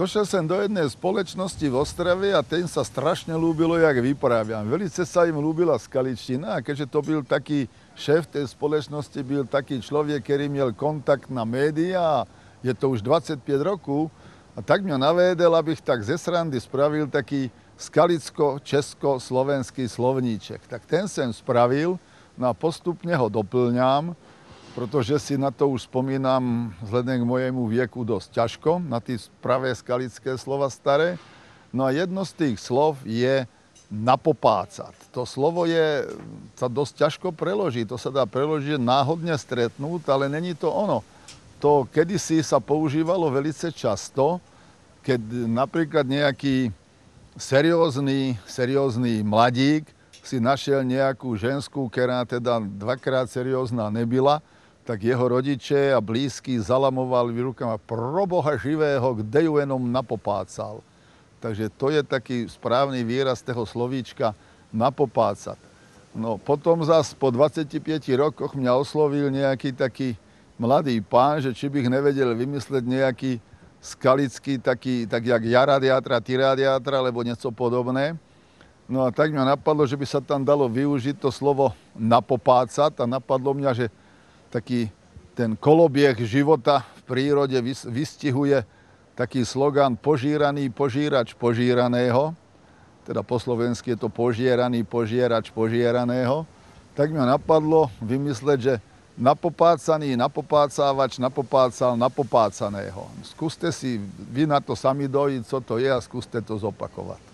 Došiel som do jednej spoločnosti v Ostrave a ten sa strašne ľúbilo, jak vyprávam. Velice sa im ľúbila skaličtina a keďže to byl taký šéf tej spoločnosti, byl taký človek, ktorý miel kontakt na médiá, je to už 25 rokov, a tak mňa navédel, abych tak ze srandy spravil taký skalicko-česko-slovenský slovníček. Tak ten som spravil, no a postupne ho doplňám, protože si na to už vzpomínám vzhledem k mojemu věku dost ťažko, na ty pravé skalické slova staré. No a jedno z tých slov je napopácať. To slovo je, sa dosť ťažko preloží. To sa dá preložiť náhodne stretnúť, ale není to ono. To kedysi sa používalo velice často, keď napríklad nejaký seriózny, seriózny mladík si našiel nejakú ženskú, ktorá teda dvakrát seriózna nebyla, tak jeho rodiče a blízky zalamovali rukama proboha živého, kde ju jenom napopácal. Takže to je taký správny výraz toho slovíčka napopácať. No potom zas po 25 rokoch mňa oslovil nejaký taký mladý pán, že či bych nevedel vymysleť nejaký skalický, taký, tak jak ja radiátra, ty radiátra, alebo niečo podobné. No a tak mňa napadlo, že by sa tam dalo využiť to slovo napopácať a napadlo mňa, že taký ten kolobieh života v prírode vystihuje taký slogan požíraný požírač požíraného, teda po slovensky je to požieraný požierač požieraného, tak ma napadlo vymysleť, že napopácaný, napopácavač napopácal, napopácaného. Skúste si vy na to sami dojiť, co to je a skúste to zopakovať.